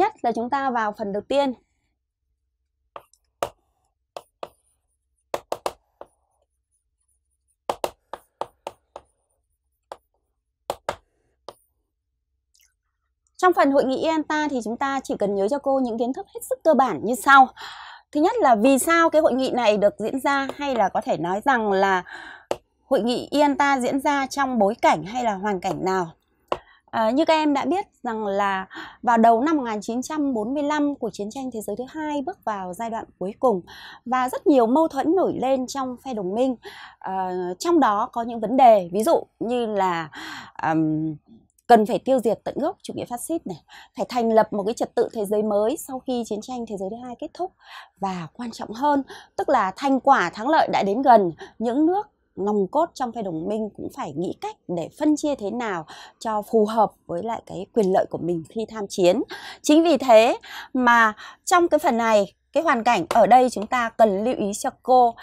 nhất là chúng ta vào phần đầu tiên Trong phần hội nghị IANTA thì chúng ta chỉ cần nhớ cho cô những kiến thức hết sức cơ bản như sau. Thứ nhất là vì sao cái hội nghị này được diễn ra hay là có thể nói rằng là hội nghị IANTA diễn ra trong bối cảnh hay là hoàn cảnh nào. À, như các em đã biết rằng là vào đầu năm 1945 cuộc chiến tranh thế giới thứ hai bước vào giai đoạn cuối cùng và rất nhiều mâu thuẫn nổi lên trong phe đồng minh. À, trong đó có những vấn đề ví dụ như là um, cần phải tiêu diệt tận gốc chủ nghĩa phát xít này, phải thành lập một cái trật tự thế giới mới sau khi chiến tranh thế giới thứ hai kết thúc và quan trọng hơn, tức là thành quả thắng lợi đã đến gần những nước nòng cốt trong phe đồng minh cũng phải nghĩ cách để phân chia thế nào cho phù hợp với lại cái quyền lợi của mình khi tham chiến. Chính vì thế mà trong cái phần này cái hoàn cảnh ở đây chúng ta cần lưu ý cho cô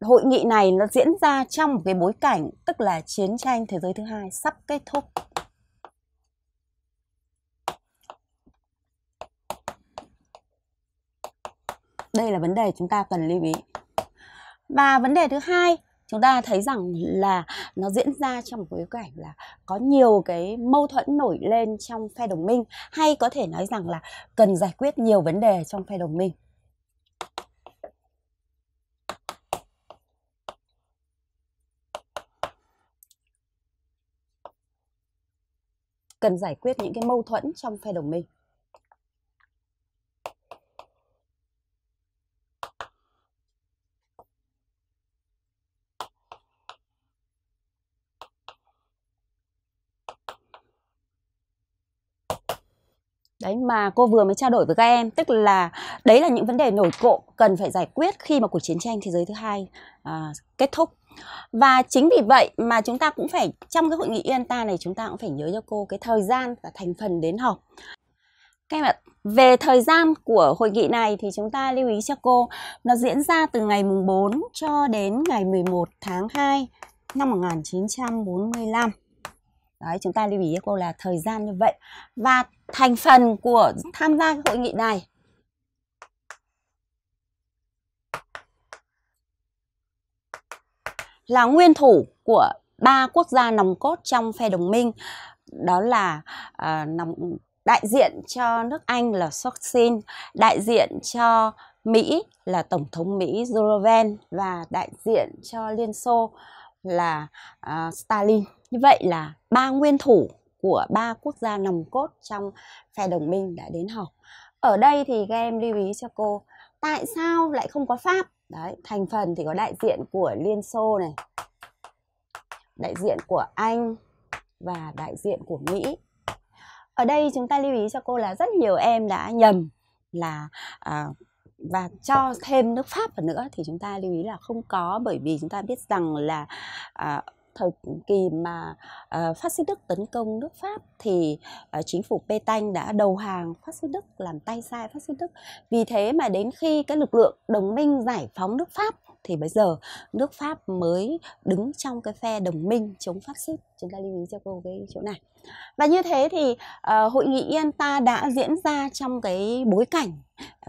hội nghị này nó diễn ra trong một cái bối cảnh tức là chiến tranh thế giới thứ hai sắp kết thúc. Đây là vấn đề chúng ta cần lưu ý. Và vấn đề thứ hai chúng ta thấy rằng là nó diễn ra trong một bối cảnh là có nhiều cái mâu thuẫn nổi lên trong phe đồng minh hay có thể nói rằng là cần giải quyết nhiều vấn đề trong phe đồng minh cần giải quyết những cái mâu thuẫn trong phe đồng minh mà cô vừa mới trao đổi với các em tức là đấy là những vấn đề nổi cộ cần phải giải quyết khi mà cuộc chiến tranh thế giới thứ hai à, kết thúc và chính vì vậy mà chúng ta cũng phải trong cái hội nghị INTA này chúng ta cũng phải nhớ cho cô cái thời gian và thành phần đến họp các em ạ về thời gian của hội nghị này thì chúng ta lưu ý cho cô nó diễn ra từ ngày mùng 4 cho đến ngày 11 tháng 2 năm 1945 Đấy, chúng ta lưu ý cho cô là thời gian như vậy. Và thành phần của tham gia hội nghị này là nguyên thủ của ba quốc gia nòng cốt trong phe đồng minh đó là uh, nòng đại diện cho nước Anh là Soksin, đại diện cho Mỹ là Tổng thống Mỹ Roosevelt và đại diện cho Liên Xô là uh, Stalin. Như vậy là ba nguyên thủ của ba quốc gia nòng cốt trong phe đồng minh đã đến họp. Ở đây thì các em lưu ý cho cô, tại sao lại không có Pháp? Đấy, thành phần thì có đại diện của Liên Xô này, đại diện của Anh và đại diện của Mỹ. Ở đây chúng ta lưu ý cho cô là rất nhiều em đã nhầm là à, và cho thêm nước Pháp vào nữa thì chúng ta lưu ý là không có bởi vì chúng ta biết rằng là à, thời kỳ mà uh, ờ, phát xít Đức tấn công nước Pháp thì uh, chính phủ Petain đã đầu hàng phát xít Đức làm tay sai phát xít Đức. Vì thế mà đến khi cái lực lượng đồng minh giải phóng nước Pháp thì bây giờ nước Pháp mới đứng trong cái phe đồng minh chống phát xít. Chúng ta lưu ý cho cô cái chỗ này. Và như thế thì uh, hội nghị yên ta đã diễn ra trong cái bối cảnh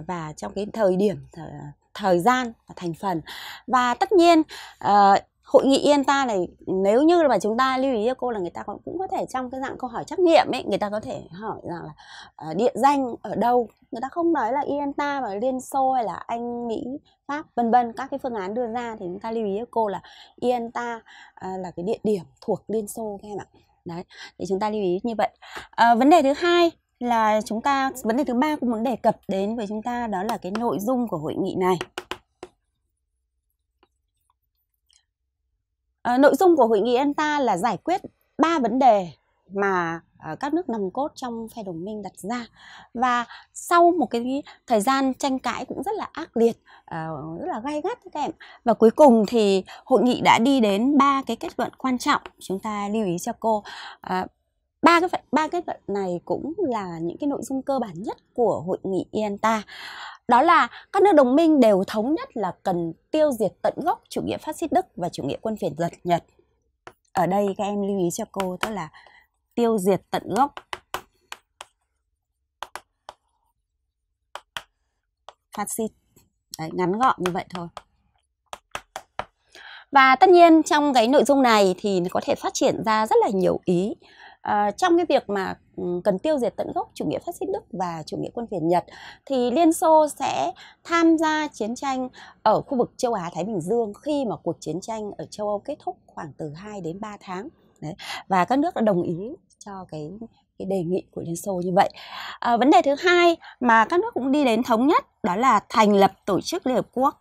và trong cái thời điểm thời, thời gian và thành phần và tất nhiên uh, hội nghị yên ta này nếu như mà chúng ta lưu ý cho cô là người ta cũng có thể trong cái dạng câu hỏi trắc nghiệm ấy người ta có thể hỏi rằng là uh, địa danh ở đâu người ta không nói là yên ta mà liên xô hay là anh mỹ pháp vân vân các cái phương án đưa ra thì chúng ta lưu ý cho cô là yên ta uh, là cái địa điểm thuộc liên xô các em ạ đấy thì chúng ta lưu ý như vậy uh, vấn đề thứ hai là chúng ta vấn đề thứ ba cũng muốn đề cập đến với chúng ta đó là cái nội dung của hội nghị này Ờ, nội dung của hội nghị ENTA là giải quyết ba vấn đề mà ờ, các nước nòng cốt trong phe đồng minh đặt ra và sau một cái thời gian tranh cãi cũng rất là ác liệt ờ, rất là gay gắt các em và cuối cùng thì hội nghị đã đi đến ba cái kết luận quan trọng chúng ta lưu ý cho cô ba cái ba kết luận này cũng là những cái nội dung cơ bản nhất của hội nghị INTA đó là các nước đồng minh đều thống nhất là cần tiêu diệt tận gốc chủ nghĩa phát xít Đức và chủ nghĩa quân phiệt giật Nhật. Ở đây các em lưu ý cho cô tức là tiêu diệt tận gốc phát xít. Đấy, ngắn gọn như vậy thôi. Và tất nhiên trong cái nội dung này thì có thể phát triển ra rất là nhiều ý à, trong cái việc mà ừ, cần tiêu diệt tận gốc chủ nghĩa phát xít Đức và chủ nghĩa quân phiền Nhật thì Liên Xô sẽ tham gia chiến tranh ở khu vực châu Á Thái Bình Dương khi mà cuộc chiến tranh ở châu Âu kết thúc khoảng từ 2 đến 3 tháng. Đấy. Và các nước đã đồng ý cho cái cái đề nghị của Liên Xô như vậy. À, vấn đề thứ hai mà các nước cũng đi đến thống nhất đó là thành lập tổ chức Liên Hợp Quốc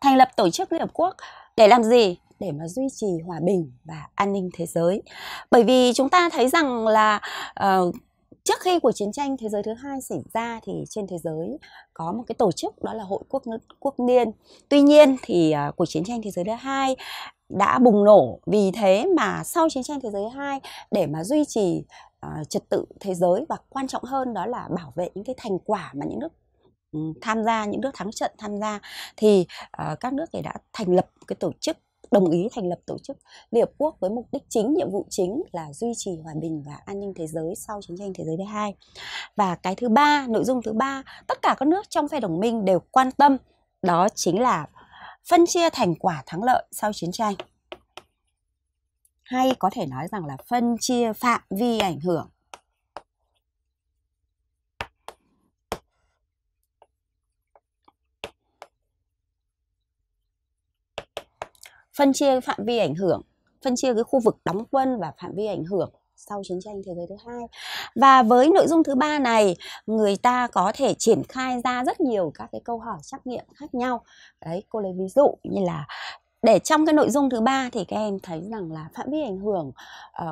thành lập tổ chức Liên Hợp Quốc để làm gì? để mà duy trì hòa bình và an ninh thế giới. Bởi vì chúng ta thấy rằng là uh, trước khi cuộc chiến tranh thế giới thứ hai xảy ra thì trên thế giới có một cái tổ chức đó là hội quốc quốc niên tuy nhiên thì uh, cuộc chiến tranh thế giới thứ hai đã bùng nổ vì thế mà sau chiến tranh thế giới hai để mà duy trì uh, trật tự thế giới và quan trọng hơn đó là bảo vệ những cái thành quả mà những nước tham gia những nước thắng trận tham gia thì uh, các nước này đã thành lập cái tổ chức đồng ý thành lập tổ chức Liên Hợp Quốc với mục đích chính, nhiệm vụ chính là duy trì hòa bình và an ninh thế giới sau chiến tranh thế giới thứ hai. Và cái thứ ba, nội dung thứ ba, tất cả các nước trong phe đồng minh đều quan tâm đó chính là phân chia thành quả thắng lợi sau chiến tranh hay có thể nói rằng là phân chia phạm vi ảnh hưởng phân chia phạm vi ảnh hưởng phân chia cái khu vực đóng quân và phạm vi ảnh hưởng sau chiến tranh thế giới thứ hai và với nội dung thứ ba này người ta có thể triển khai ra rất nhiều các cái câu hỏi trắc nghiệm khác nhau đấy cô lấy ví dụ như là để trong cái nội dung thứ ba thì các em thấy rằng là phạm vi ảnh hưởng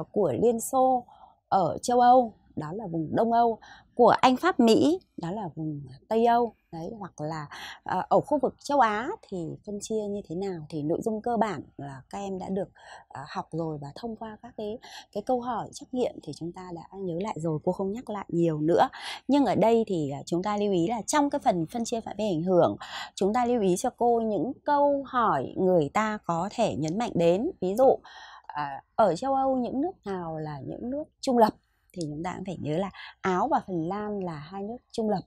uh, của liên xô ở châu âu đó là vùng đông âu của Anh Pháp Mỹ đó là vùng à, Tây Âu đấy hoặc là uh, ở khu vực châu Á thì phân chia như thế nào thì nội dung cơ bản là các em đã được uh, học rồi và thông qua các cái cái câu hỏi trắc nghiệm thì chúng ta đã nhớ lại rồi cô không nhắc lại nhiều nữa nhưng ở đây thì chúng ta lưu ý là trong cái phần phân chia phạm vi ảnh hưởng chúng ta lưu ý cho cô những câu hỏi người ta có thể nhấn mạnh đến ví dụ uh, ở châu Âu những nước nào là những nước trung lập thì chúng ta cũng phải nhớ là Áo và Phần Lan là hai nước trung lập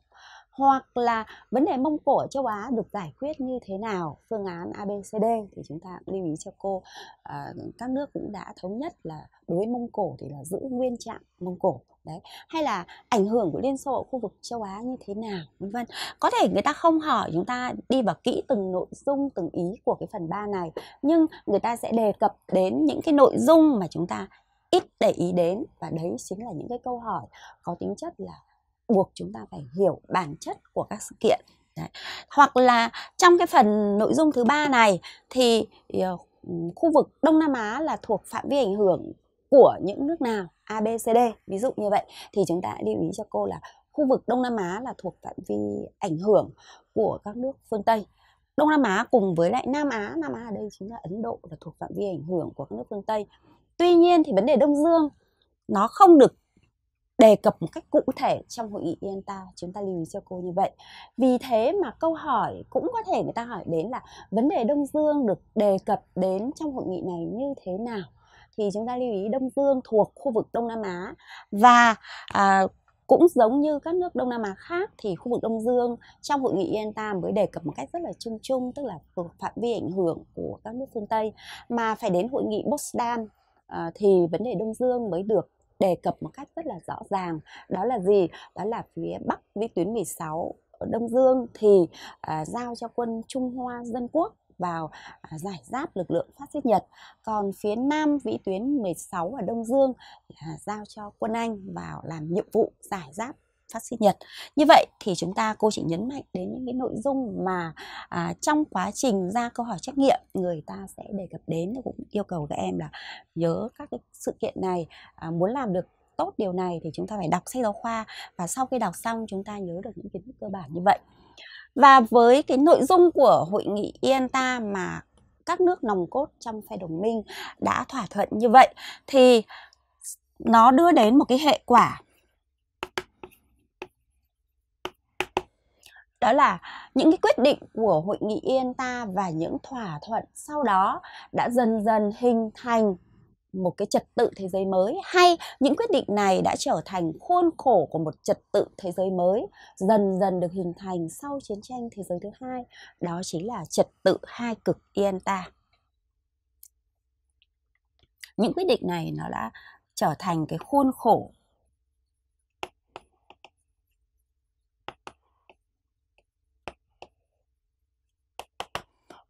hoặc là vấn đề Mông Cổ châu Á được giải quyết như thế nào phương án ABCD thì chúng ta lưu ý cho cô à, các nước cũng đã thống nhất là đối với Mông Cổ thì là giữ nguyên trạng Mông Cổ đấy hay là ảnh hưởng của Liên Xô ở khu vực châu Á như thế nào vân vân có thể người ta không hỏi chúng ta đi vào kỹ từng nội dung từng ý của cái phần 3 này nhưng người ta sẽ đề cập đến những cái nội dung mà chúng ta ít để ý đến và đấy chính là những cái câu hỏi có tính chất là buộc chúng ta phải hiểu bản chất của các sự kiện Đấy. hoặc là trong cái phần nội dung thứ ba này thì ờ, khu vực Đông Nam Á là thuộc phạm vi ảnh hưởng của những nước nào A B C D ví dụ như vậy thì chúng ta hãy lưu ý cho cô là khu vực Đông Nam Á là thuộc phạm vi ảnh hưởng của các nước phương Tây Đông Nam Á cùng với lại Nam Á Nam Á ở đây chính là Ấn Độ là thuộc phạm vi ảnh hưởng của các nước phương Tây tuy nhiên thì vấn đề đông dương nó không được đề cập một cách cụ thể trong hội nghị INTA chúng ta lưu ý cho cô như vậy vì thế mà câu hỏi cũng có thể người ta hỏi đến là vấn đề đông dương được đề cập đến trong hội nghị này như thế nào thì chúng ta lưu ý đông dương thuộc khu vực đông nam á và à, cũng giống như các nước Đông Nam Á khác thì khu vực Đông Dương trong hội nghị INTA mới đề cập một cách rất là chung chung tức là thuộc phạm vi ảnh hưởng của các nước phương Tây mà phải đến hội nghị Potsdam Ờ, thì vấn đề đông dương mới được đề cập một cách rất là rõ ràng đó là gì đó là phía bắc vĩ tuyến 16 ở đông dương thì à, giao cho quân trung hoa dân quốc vào à, giải giáp lực lượng phát xít Nhật. Còn phía Nam vĩ tuyến 16 ở Đông Dương là giao cho quân Anh vào làm nhiệm vụ giải giáp phát sinh nhật như vậy thì chúng ta cô chỉ nhấn mạnh đến những cái nội dung mà à, trong quá trình ra câu hỏi trắc nghiệm người ta sẽ đề cập đến cũng yêu cầu các em là nhớ các cái sự kiện này à, muốn làm được tốt điều này thì chúng ta phải đọc sách giáo khoa và sau khi đọc xong chúng ta nhớ được những kiến thức cơ bản như vậy và với cái nội dung của hội nghị INTA mà các nước nòng cốt trong phe đồng minh đã thỏa thuận như vậy thì nó đưa đến một cái hệ quả đó là những cái quyết định của hội nghị yên và những thỏa thuận sau đó đã dần dần hình thành một cái trật tự thế giới mới hay những quyết định này đã trở thành khuôn khổ của một trật tự thế giới mới dần dần được hình thành sau chiến tranh thế giới thứ hai đó chính là trật tự hai cực yên những quyết định này nó đã trở thành cái khuôn khổ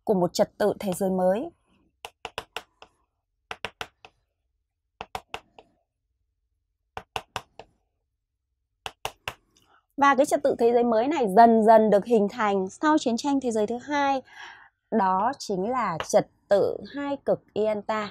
của một trật tự thế giới mới. Và cái trật tự thế giới mới này dần dần được hình thành sau chiến tranh thế giới thứ hai. Đó chính là trật tự hai cực Ianta.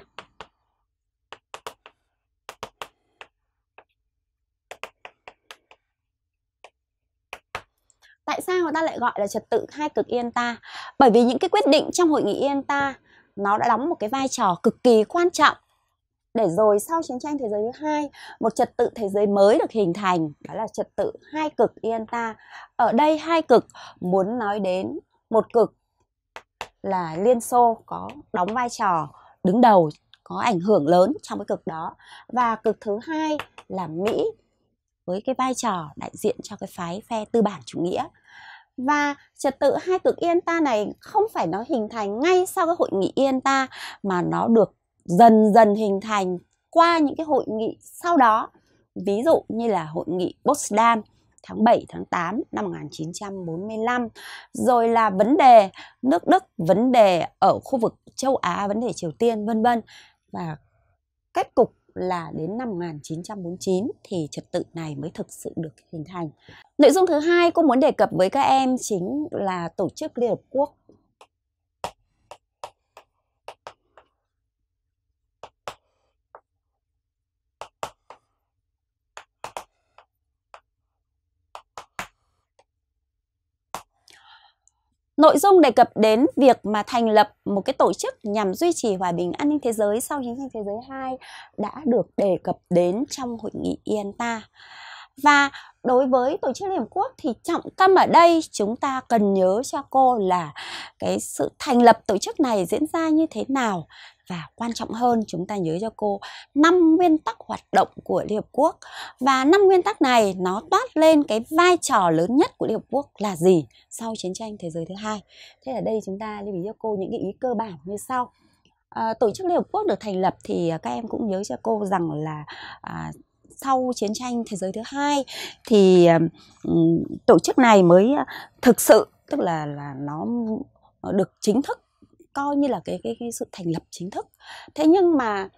sao người ta lại gọi là trật tự hai cực yên ta bởi vì những cái quyết định trong hội nghị yên ta nó đã đóng một cái vai trò cực kỳ quan trọng để rồi sau chiến tranh thế giới thứ hai một trật tự thế giới mới được hình thành đó là trật tự hai cực yên ta ở đây hai cực muốn nói đến một cực là liên xô có đóng vai trò đứng đầu có ảnh hưởng lớn trong cái cực đó và cực thứ hai là mỹ với cái vai trò đại diện cho cái phái phe tư bản chủ nghĩa và trật tự hai cực yên ta này không phải nó hình thành ngay sau cái hội nghị yên ta mà nó được dần dần hình thành qua những cái hội nghị sau đó ví dụ như là hội nghị Potsdam tháng 7 tháng 8 năm 1945 rồi là vấn đề nước Đức vấn đề ở khu vực châu Á vấn đề Triều Tiên vân vân và kết cục là đến năm 1949 thì trật tự này mới thực sự được hình thành. Nội dung thứ hai cô muốn đề cập với các em chính là tổ chức Liên Hợp Quốc Nội dung đề cập đến việc mà thành lập một cái tổ chức nhằm duy trì hòa bình an ninh thế giới sau chiến tranh thế giới 2 đã được đề cập đến trong hội nghị INTA. Và đối với tổ chức Liên Hợp Quốc thì trọng tâm ở đây chúng ta cần nhớ cho cô là cái sự thành lập tổ chức này diễn ra như thế nào và quan trọng hơn chúng ta nhớ cho cô năm nguyên tắc hoạt động của Liên Hợp Quốc và năm nguyên tắc này nó toát lên cái vai trò lớn nhất của Liên Hợp Quốc là gì sau chiến tranh thế giới thứ hai. Thế ở đây chúng ta lưu ý cho cô những cái ý cơ bản như sau. À, tổ chức Liên Hợp Quốc được thành lập thì à, các em cũng nhớ cho cô rằng là à, sau chiến tranh thế giới thứ hai thì tổ chức này mới à, thực sự tức là là nó được chính thức coi như là cái cái, cái sự thành lập chính thức. Thế nhưng mà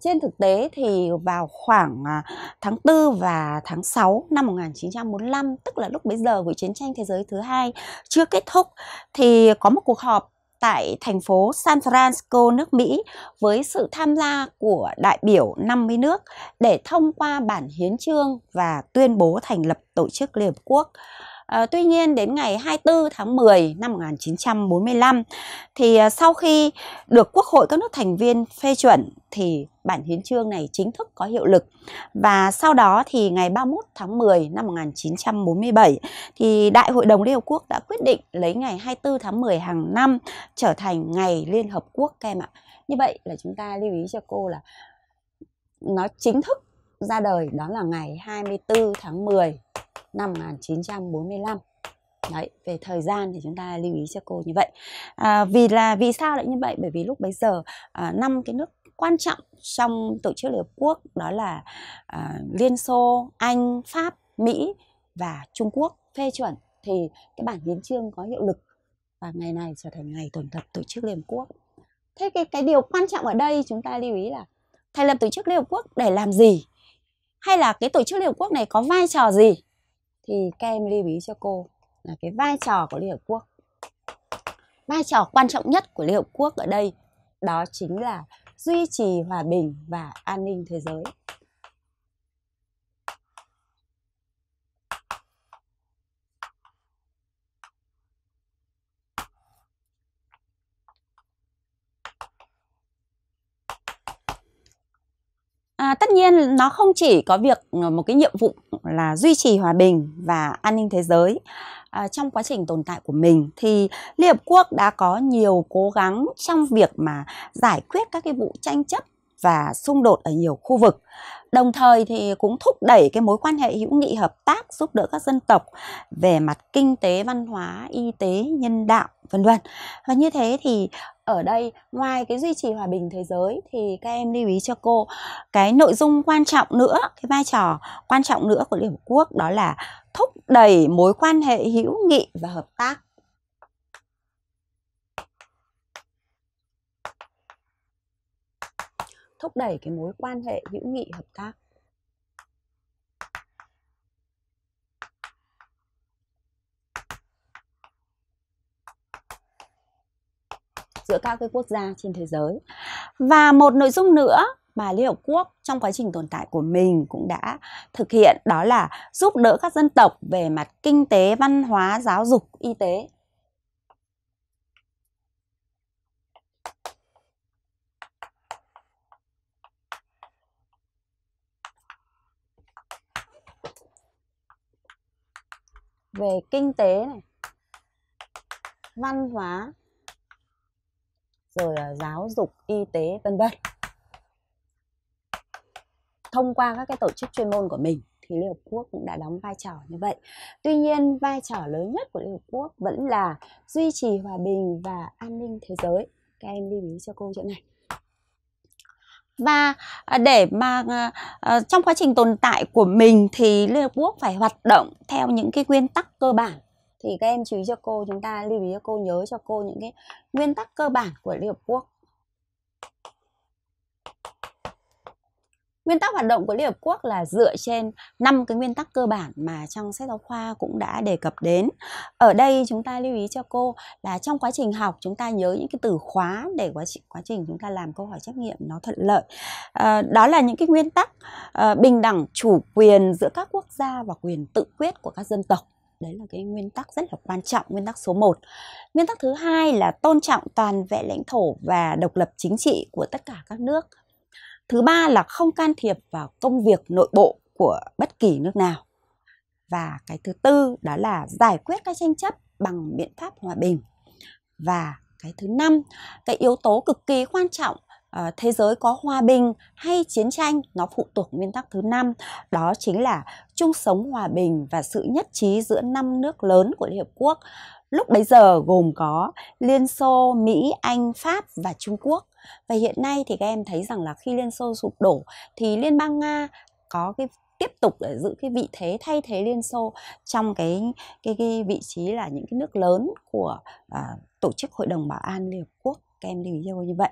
trên thực tế thì vào khoảng à, tháng 4 và tháng 6 năm 1945 tức là lúc bấy giờ với chiến tranh thế giới thứ hai chưa kết thúc thì có một cuộc họp tại thành phố San Francisco, nước Mỹ với sự tham gia của đại biểu 50 nước để thông qua bản hiến chương và tuyên bố thành lập Tổ chức Liên Hợp Quốc. À, tuy nhiên đến ngày 24 tháng 10 năm 1945 thì ờ, sau khi được Quốc hội các nước thành viên phê chuẩn thì bản hiến chương này chính thức có hiệu lực. Và sau đó thì ngày 31 tháng 10 năm 1947 thì Đại hội đồng Liên Hợp Quốc đã quyết định lấy ngày 24 tháng 10 hàng năm trở thành ngày Liên Hợp Quốc các em ạ. Như vậy là chúng ta lưu ý cho cô là nó chính thức ra đời đó là ngày 24 tháng 10 năm 1945 Đấy, về thời gian thì chúng ta lưu ý cho cô như vậy à, Vì là vì sao lại như vậy? Bởi vì lúc bấy giờ à, năm cái nước quan trọng trong tổ chức Liên Hợp Quốc đó là à, Liên Xô, Anh, Pháp, Mỹ và Trung Quốc phê chuẩn thì cái bản hiến chương có hiệu lực và ngày này trở thành ngày thành lập tổ chức Liên Hợp Quốc. Thế cái cái điều quan trọng ở đây chúng ta lưu ý là thành lập tổ chức Liên Hợp Quốc để làm gì? Hay là cái tổ chức Liên Hợp Quốc này có vai trò gì? thì các em lưu ý cho cô là cái vai trò của Liên Hợp Quốc. Vai trò quan trọng nhất của Liên Hợp Quốc ở đây đó chính là duy trì hòa bình và an ninh thế giới. À, tất nhiên nó không chỉ có việc ờ, một cái nhiệm vụ là duy trì hòa bình và an ninh thế giới à, trong quá trình tồn tại của mình thì Liên Hợp Quốc đã có nhiều cố gắng trong việc mà giải quyết các cái vụ tranh chấp và xung đột ở nhiều khu vực. Đồng thời thì cũng thúc đẩy cái mối quan hệ hữu nghị hợp tác giúp đỡ các dân tộc về mặt kinh tế, văn hóa, y tế, nhân đạo vân vân. Và như thế thì ở đây ngoài cái duy trì hòa bình thế giới thì các em lưu ý cho cô cái nội dung quan trọng nữa cái vai trò quan trọng nữa của liên hợp quốc đó là thúc đẩy mối quan hệ hữu nghị và hợp tác thúc đẩy cái mối quan hệ hữu nghị hợp tác giữa các cái quốc gia trên thế giới và một nội dung nữa mà Liên Hợp Quốc trong quá trình tồn tại của mình cũng đã thực hiện đó là giúp đỡ các dân tộc về mặt kinh tế, văn hóa, giáo dục, y tế. Về kinh tế này, văn hóa, rồi giáo dục y tế vân vân thông qua các cái tổ chức chuyên môn của mình thì Liên Hợp Quốc cũng đã đóng vai trò như vậy. Tuy nhiên, vai trò lớn nhất của Liên Hợp Quốc vẫn là duy trì hòa bình và an ninh thế giới. Các em lưu ý cho cô chỗ này. Và à, để mà à, à, trong quá trình tồn tại của mình thì Liên Hợp Quốc phải hoạt động theo những cái nguyên tắc cơ bản thì các em chú ý cho cô chúng ta lưu ý cho cô nhớ cho cô những cái nguyên tắc cơ bản của Liên Hợp Quốc Nguyên tắc hoạt động của Liên Hợp Quốc là dựa trên năm cái nguyên tắc cơ bản mà trong sách giáo khoa cũng đã đề cập đến. Ở đây chúng ta lưu ý cho cô là trong quá trình học chúng ta nhớ những cái từ khóa để quá trình, quá trình chúng ta làm câu hỏi trắc nghiệm nó thuận lợi. À, đó là những cái nguyên tắc à, bình đẳng chủ quyền giữa các quốc gia và quyền tự quyết của các dân tộc đấy là cái nguyên tắc rất là quan trọng nguyên tắc số 1 nguyên tắc thứ hai là tôn trọng toàn vẹn lãnh thổ và độc lập chính trị của tất cả các nước thứ ba là không can thiệp vào công việc nội bộ của bất kỳ nước nào và cái thứ tư đó là giải quyết các tranh chấp bằng biện pháp hòa bình và cái thứ năm cái yếu tố cực kỳ quan trọng Ờ, thế giới có hòa bình hay chiến tranh nó phụ thuộc nguyên tắc thứ năm đó chính là chung sống hòa bình và sự nhất trí giữa năm nước lớn của Liên Hợp Quốc lúc bấy giờ gồm có Liên Xô, Mỹ, Anh, Pháp và Trung Quốc và hiện nay thì các em thấy rằng là khi Liên Xô sụp đổ thì Liên bang Nga có cái tiếp tục để giữ cái vị thế thay thế Liên Xô trong cái cái, cái vị trí là những cái nước lớn của à, tổ chức Hội đồng Bảo an Liên Hợp Quốc. Các em lưu ý như vậy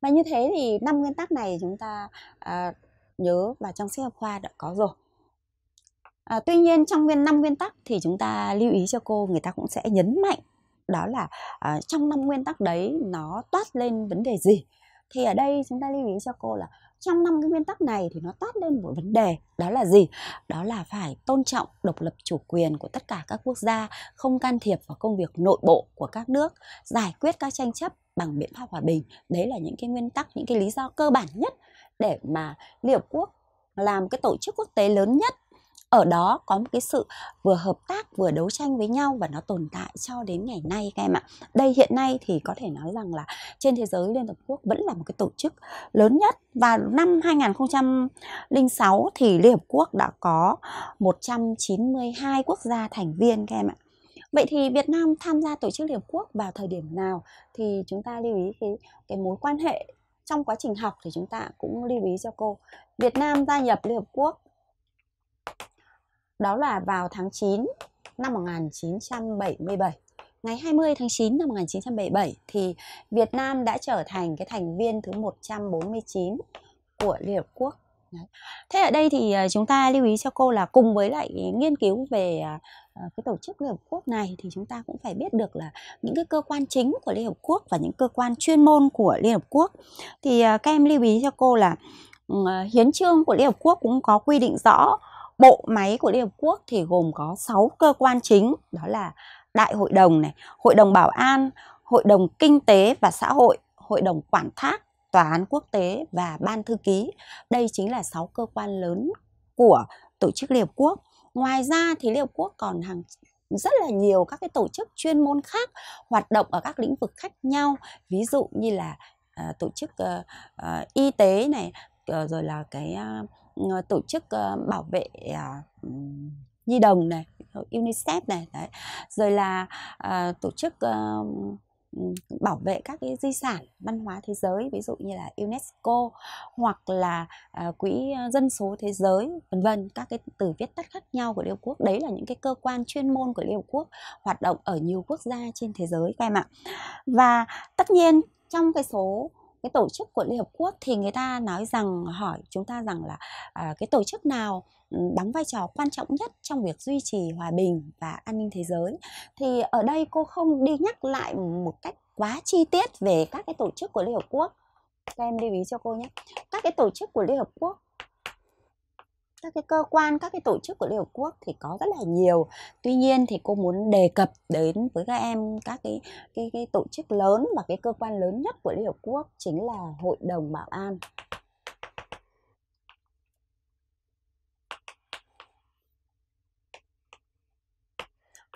và như thế thì năm nguyên tắc này chúng ta à, nhớ và trong sách học khoa đã có rồi à, tuy nhiên trong nguyên năm nguyên tắc thì chúng ta lưu ý cho cô người ta cũng sẽ nhấn mạnh đó là à, trong năm nguyên tắc đấy nó toát lên vấn đề gì thì ở đây chúng ta lưu ý cho cô là trong năm cái nguyên tắc này thì nó toát lên một vấn đề đó là gì đó là phải tôn trọng độc lập chủ quyền của tất cả các quốc gia không can thiệp vào công việc nội bộ của các nước giải quyết các tranh chấp bằng biện pháp hòa bình đấy là những cái nguyên tắc những cái lý do cơ bản nhất để mà Liên Hợp Quốc làm cái tổ chức quốc tế lớn nhất ở đó có một cái sự vừa hợp tác vừa đấu tranh với nhau và nó tồn tại cho đến ngày nay các em ạ. Đây hiện nay thì có thể nói rằng là trên thế giới Liên Hợp Quốc vẫn là một cái tổ chức lớn nhất và năm 2006 thì Liên Hợp Quốc đã có 192 quốc gia thành viên các em ạ. Vậy thì Việt Nam tham gia tổ chức Liên Hợp Quốc vào thời điểm nào thì chúng ta lưu ý cái cái mối quan hệ trong quá trình học thì chúng ta cũng lưu ý cho cô. Việt Nam gia nhập Liên Hợp Quốc đó là vào tháng 9 năm 1977. Ngày 20 tháng 9 năm 1977 thì Việt Nam đã trở thành cái thành viên thứ 149 của Liên Hợp Quốc Thế ở đây thì ờ, chúng ta lưu ý cho cô là cùng với lại nghiên cứu về à, ờ, cái tổ chức Liên Hợp Quốc này thì chúng ta cũng phải biết được là những cái cơ quan chính của Liên Hợp Quốc và những cơ quan chuyên môn của Liên Hợp Quốc thì ờ, các em lưu ý cho cô là ừ, hiến trương của Liên Hợp Quốc cũng có quy định rõ bộ máy của Liên Hợp Quốc thì gồm có 6 cơ quan chính đó là Đại hội đồng này, Hội đồng Bảo an, Hội đồng Kinh tế và Xã hội, Hội đồng Quản thác, Tòa án quốc tế và Ban thư ký. Đây chính là 6 cơ quan lớn của tổ chức Liên Hợp Quốc. Ngoài ra thì Liên Hợp Quốc còn hàng rất là nhiều các cái tổ chức chuyên môn khác hoạt động ở các lĩnh vực khác nhau ví dụ như là uh, tổ chức uh, uh, y tế này uh, rồi là cái uh, tổ chức uh, bảo vệ uh, nhi đồng này UNICEF này đấy rồi là uh, tổ chức uh, bảo vệ các cái di sản văn hóa thế giới ví dụ như là UNESCO hoặc là à, quỹ à, dân số thế giới vân vân các cái từ viết tắt khác nhau của Liên Hợp Quốc đấy là những cái cơ quan chuyên môn của Liên Hợp Quốc hoạt động ở nhiều quốc gia trên thế giới các em ạ và tất nhiên trong cái số cái tổ chức của Liên Hợp Quốc thì người ta nói rằng hỏi chúng ta rằng là à, cái tổ chức nào ừ, đóng vai trò quan trọng nhất trong việc duy trì hòa bình và an ninh thế giới thì ở đây cô không đi nhắc lại một cách quá chi tiết về các cái tổ chức của Liên Hợp Quốc các em lưu ý cho cô nhé các cái tổ chức của Liên Hợp Quốc các cái cơ quan các cái tổ chức của liên hợp quốc thì có rất là nhiều tuy nhiên thì cô muốn đề cập đến với các em các cái cái, cái tổ chức lớn và cái cơ quan lớn nhất của liên hợp quốc chính là hội đồng bảo an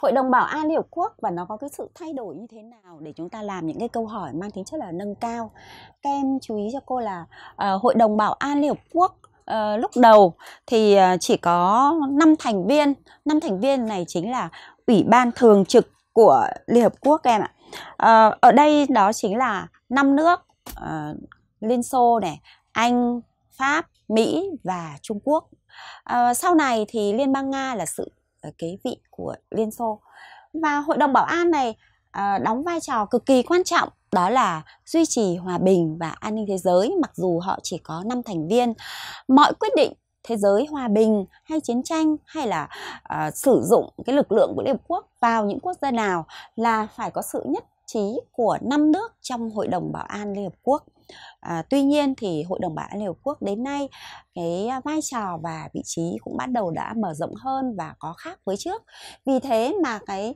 Hội đồng Bảo an Liên Hợp Quốc và nó có cái sự thay đổi như thế nào để chúng ta làm những cái câu hỏi mang tính chất là nâng cao. Các em chú ý cho cô là uh, Hội đồng Bảo an Liên Hợp Quốc Ờ, lúc đầu thì ờ, chỉ có 5 thành viên, 5 thành viên này chính là Ủy ban thường trực của Liên hợp quốc em ạ. Uh, ở đây đó chính là năm nước uh, Liên Xô này, Anh, Pháp, Mỹ và Trung Quốc. Uh, sau này thì Liên bang Nga là sự kế vị của Liên Xô. Và Hội đồng Bảo an này uh, đóng vai trò cực kỳ quan trọng đó là duy trì hòa bình và an ninh thế giới mặc dù họ chỉ có 5 thành viên. Mọi quyết định thế giới hòa bình hay chiến tranh hay là uh, sử dụng cái lực lượng của Liên Hợp Quốc vào những quốc gia nào là phải có sự nhất chí của năm nước trong Hội đồng Bảo an Liên Hợp Quốc. À, tuy nhiên thì Hội đồng Bảo an Liên Hợp Quốc đến nay cái vai trò và vị trí cũng bắt đầu đã mở rộng hơn và có khác với trước. Vì thế mà cái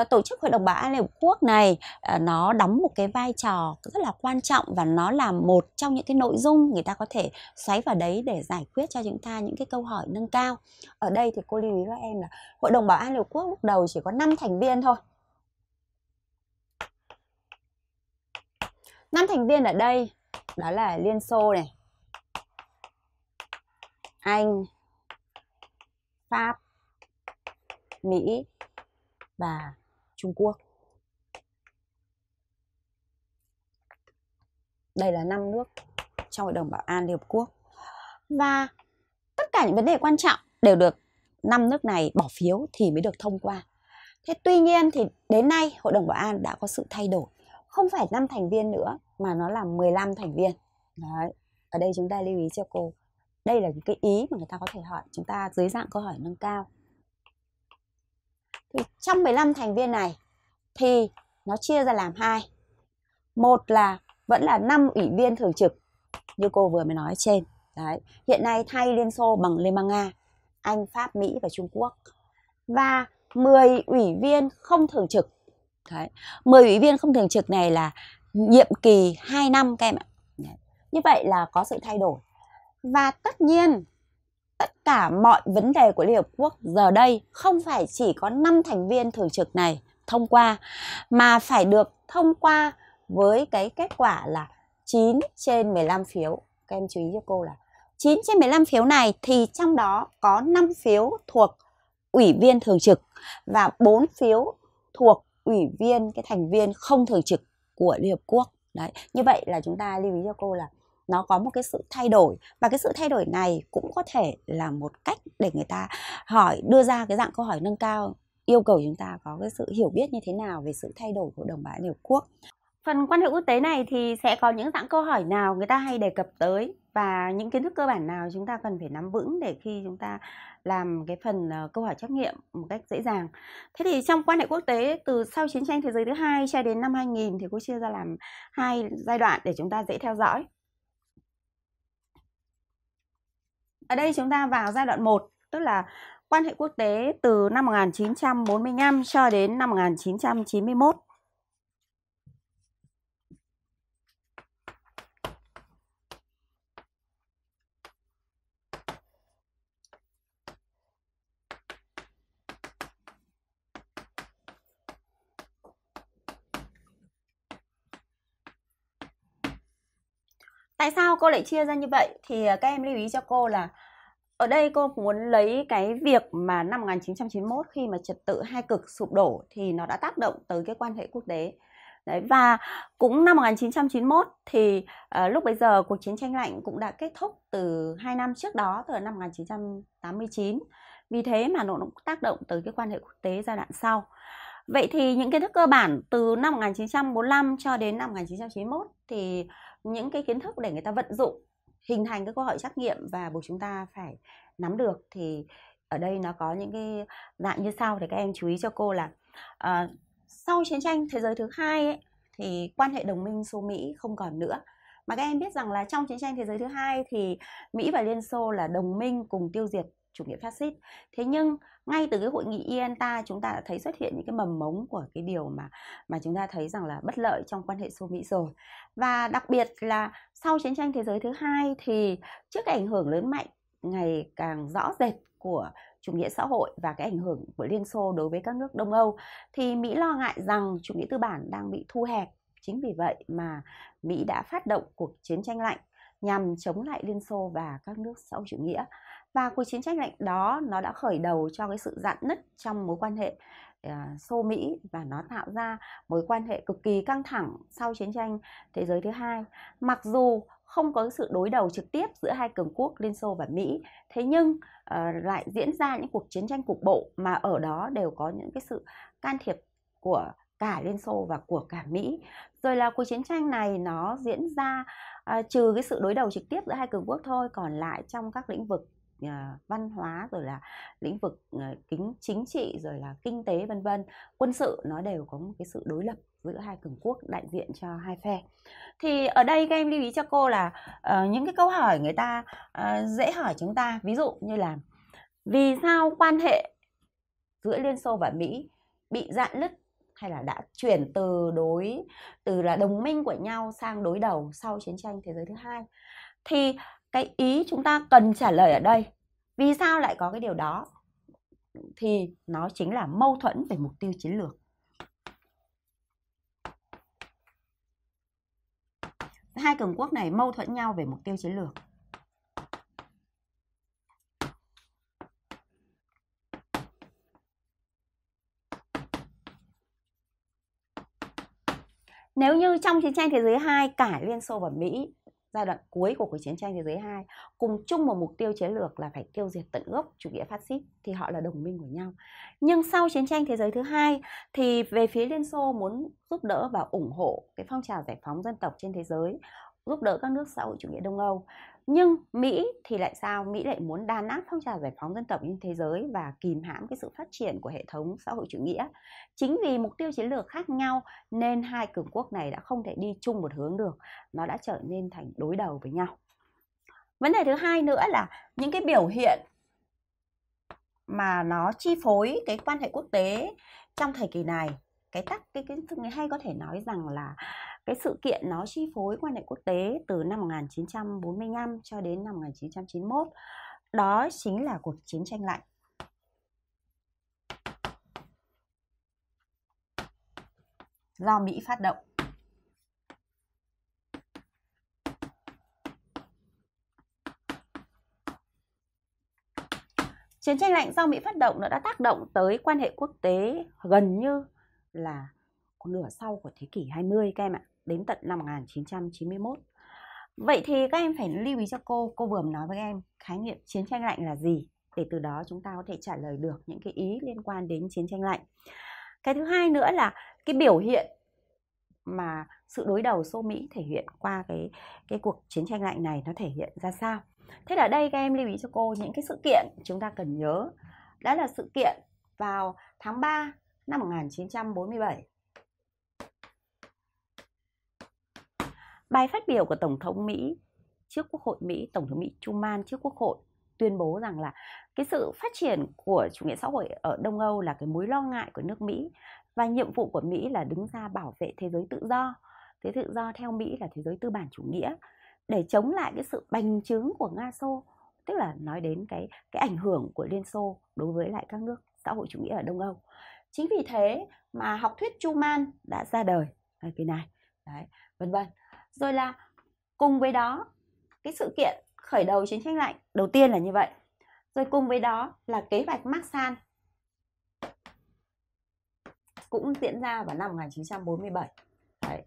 uh, tổ chức Hội đồng Bảo an Liên Hợp Quốc này uh, nó đóng một cái vai trò rất là quan trọng và nó là một trong những cái nội dung người ta có thể xoáy vào đấy để giải quyết cho chúng ta những cái câu hỏi nâng cao. Ở đây thì cô lưu ý với em là Hội đồng Bảo an Liên Hợp Quốc lúc đầu chỉ có 5 thành viên thôi năm thành viên ở đây đó là Liên Xô này, Anh, Pháp, Mỹ và Trung Quốc. Đây là năm nước trong Hội đồng Bảo an Liên Hợp Quốc. Và tất cả những vấn đề quan trọng đều được năm nước này bỏ phiếu thì mới được thông qua. Thế tuy nhiên thì đến nay Hội đồng Bảo an đã có sự thay đổi không phải 5 thành viên nữa mà nó là 15 thành viên đấy ở đây chúng ta lưu ý cho cô đây là những cái ý mà người ta có thể hỏi chúng ta dưới dạng câu hỏi nâng cao thì trong 15 thành viên này thì nó chia ra làm hai một là vẫn là 5 ủy viên thường trực như cô vừa mới nói trên đấy hiện nay thay Liên Xô bằng Liên bang Nga Anh Pháp Mỹ và Trung Quốc và 10 ủy viên không thường trực Đấy. 10 ủy viên không thường trực này là nhiệm kỳ 2 năm các em ạ. Đấy. Như vậy là có sự thay đổi. Và tất nhiên tất cả mọi vấn đề của Liên Hợp Quốc giờ đây không phải chỉ có 5 thành viên thường trực này thông qua mà phải được thông qua với cái kết quả là 9 trên 15 phiếu. Các em chú ý cho cô là 9 trên 15 phiếu này thì trong đó có 5 phiếu thuộc ủy viên thường trực và 4 phiếu thuộc ủy viên cái thành viên không thường trực của Liên Hợp Quốc đấy như vậy là chúng ta lưu ý cho cô là nó có một cái sự thay đổi và cái sự thay đổi này cũng có thể là một cách để người ta hỏi đưa ra cái dạng câu hỏi nâng cao yêu cầu chúng ta có cái sự hiểu biết như thế nào về sự thay đổi của đồng bãi Liên Hợp Quốc Phần quan hệ quốc tế này thì sẽ có những dạng câu hỏi nào người ta hay đề cập tới và những kiến thức cơ bản nào chúng ta cần phải nắm vững để khi chúng ta làm cái phần ờ, câu hỏi trắc nghiệm một cách dễ dàng. Thế thì trong quan hệ quốc tế từ sau chiến tranh thế giới thứ hai cho đến năm 2000 thì cô chia ra làm hai giai đoạn để chúng ta dễ theo dõi. Ở đây chúng ta vào giai đoạn 1, tức là quan hệ quốc tế từ năm 1945 cho đến năm 1991. tại sao cô lại chia ra như vậy thì à, các em lưu ý cho cô là ở đây cô muốn lấy cái việc mà năm 1991 khi mà trật tự hai cực sụp đổ thì nó đã tác động tới cái quan hệ quốc tế. Đấy, và cũng năm 1991 thì uh, lúc bây giờ cuộc chiến tranh lạnh cũng đã kết thúc từ hai năm trước đó, từ năm 1989. Vì thế mà nó cũng tác động tới cái quan hệ quốc tế giai đoạn sau. Vậy thì những kiến thức cơ bản từ năm 1945 cho đến năm 1991 thì những cái kiến thức để người ta vận dụng hình thành cái câu hỏi trắc nghiệm và buộc chúng ta phải nắm được thì ở đây nó có những cái dạng như sau thì các em chú ý cho cô là uh, sau chiến tranh thế giới thứ hai ấy, thì quan hệ đồng minh xô mỹ không còn nữa mà các em biết rằng là trong chiến tranh thế giới thứ hai thì mỹ và liên xô là đồng minh cùng tiêu diệt chủ nghĩa phát xít thế nhưng ngay từ cái hội nghị INTA chúng ta đã thấy xuất hiện những cái mầm mống của cái điều mà mà chúng ta thấy rằng là bất lợi trong quan hệ xô Mỹ rồi và đặc biệt là sau chiến tranh thế giới thứ hai thì trước cái ảnh hưởng lớn mạnh ngày càng rõ rệt của chủ nghĩa xã hội và cái ảnh hưởng của Liên Xô đối với các nước Đông Âu thì Mỹ lo ngại rằng chủ nghĩa tư bản đang bị thu hẹp chính vì vậy mà Mỹ đã phát động cuộc chiến tranh lạnh nhằm chống lại Liên Xô và các nước xã hội chủ nghĩa và cuộc chiến tranh lạnh đó nó đã khởi đầu cho cái sự dạn nứt trong mối quan hệ uh, xô mỹ và nó tạo ra mối quan hệ cực kỳ căng thẳng sau chiến tranh thế giới thứ hai mặc dù không có sự đối đầu trực tiếp giữa hai cường quốc Liên Xô và Mỹ, thế nhưng uh, lại diễn ra những cuộc chiến tranh cục bộ mà ở đó đều có những cái sự can thiệp của cả Liên Xô và của cả Mỹ. Rồi là cuộc chiến tranh này nó diễn ra à, trừ cái sự đối đầu trực tiếp giữa hai cường quốc thôi, còn lại trong các lĩnh vực À, văn hóa rồi là lĩnh vực à, kính chính trị rồi là kinh tế vân vân quân sự nó đều có một cái sự đối lập giữa hai cường quốc đại diện cho hai phe thì ở đây các em lưu ý cho cô là uh, những cái câu hỏi người ta uh, dễ hỏi chúng ta ví dụ như là vì sao quan hệ giữa liên xô và mỹ bị dạn nứt hay là đã chuyển từ đối từ là đồng minh của nhau sang đối đầu sau chiến tranh thế giới thứ hai thì cái ý chúng ta cần trả lời ở đây vì sao lại có cái điều đó thì nó chính là mâu thuẫn về mục tiêu chiến lược hai cường quốc này mâu thuẫn nhau về mục tiêu chiến lược Nếu như trong chiến tranh thế giới 2 cả Liên Xô và Mỹ giai đoạn cuối của cuộc chiến tranh thế giới 2 cùng chung một mục tiêu chiến lược là phải tiêu diệt tận gốc chủ nghĩa phát xít thì họ là đồng minh của nhau. Nhưng sau chiến tranh thế giới thứ hai thì về phía Liên Xô muốn giúp đỡ và ủng hộ cái phong trào giải phóng dân tộc trên thế giới, giúp đỡ các nước xã hội chủ nghĩa Đông Âu nhưng Mỹ thì lại sao Mỹ lại muốn đàn áp phong trào giải phóng dân tộc trên thế giới và kìm hãm cái sự phát triển của hệ thống xã hội chủ nghĩa chính vì mục tiêu chiến lược khác nhau nên hai cường quốc này đã không thể đi chung một hướng được nó đã trở nên thành đối đầu với nhau vấn đề thứ hai nữa là những cái biểu hiện mà nó chi phối cái quan hệ quốc tế trong thời kỳ này cái tắc cái cái hay có thể nói rằng là cái sự kiện nó chi phối quan hệ quốc tế từ năm 1945 cho đến năm 1991 đó chính là cuộc chiến tranh lạnh do Mỹ phát động. Chiến tranh lạnh do Mỹ phát động nó đã tác động tới quan hệ quốc tế gần như là nửa sau của thế kỷ 20 các em ạ đến tận năm 1991. Vậy thì các em phải lưu ý cho cô, cô vừa nói với em khái niệm chiến tranh lạnh là gì để từ đó chúng ta có thể trả lời được những cái ý liên quan đến chiến tranh lạnh. Cái thứ hai nữa là cái biểu hiện mà sự đối đầu xô Mỹ thể hiện qua cái cái cuộc chiến tranh lạnh này nó thể hiện ra sao. Thế là đây các em lưu ý cho cô những cái sự kiện chúng ta cần nhớ. Đó là sự kiện vào tháng 3 năm 1947 Bài phát biểu của Tổng thống Mỹ trước Quốc hội Mỹ, Tổng thống Mỹ Truman trước Quốc hội tuyên bố rằng là cái sự phát triển của chủ nghĩa xã hội ở Đông Âu là cái mối lo ngại của nước Mỹ và nhiệm vụ của Mỹ là đứng ra bảo vệ thế giới tự do. Thế tự do theo Mỹ là thế giới tư bản chủ nghĩa để chống lại cái sự bành trướng của Nga Xô, tức là nói đến cái cái ảnh hưởng của Liên Xô đối với lại các nước xã hội chủ nghĩa ở Đông Âu. Chính vì thế mà học thuyết Truman đã ra đời cái này. Đấy, vân vân rồi là cùng với đó cái sự kiện khởi đầu chiến tranh lạnh đầu tiên là như vậy rồi cùng với đó là kế hoạch Marshall cũng diễn ra vào năm 1947 Đấy.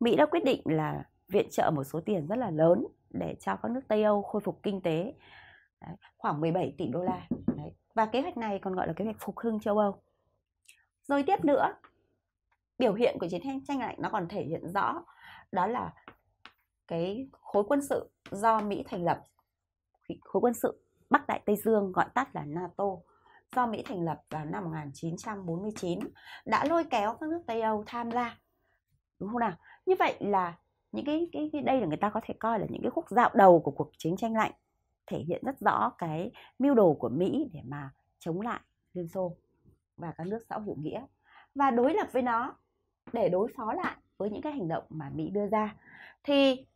Mỹ đã quyết định là viện trợ một số tiền rất là lớn để cho các nước Tây Âu khôi phục kinh tế Đấy. khoảng 17 tỷ đô la Đấy. và kế hoạch này còn gọi là kế hoạch phục hưng châu Âu rồi tiếp nữa biểu hiện của chiến tranh lạnh nó còn thể hiện rõ đó là cái khối quân sự do Mỹ thành lập khối quân sự Bắc Đại Tây Dương gọi tắt là NATO do Mỹ thành lập vào năm 1949 đã lôi kéo các nước Tây Âu tham gia đúng không nào như vậy là những cái, cái, cái đây là người ta có thể coi là những cái khúc dạo đầu của cuộc chiến tranh lạnh thể hiện rất rõ cái mưu đồ của Mỹ để mà chống lại Liên Xô và các nước xã hội chủ nghĩa và đối lập với nó để đối phó lại với những cái hành động mà Mỹ đưa ra. Thì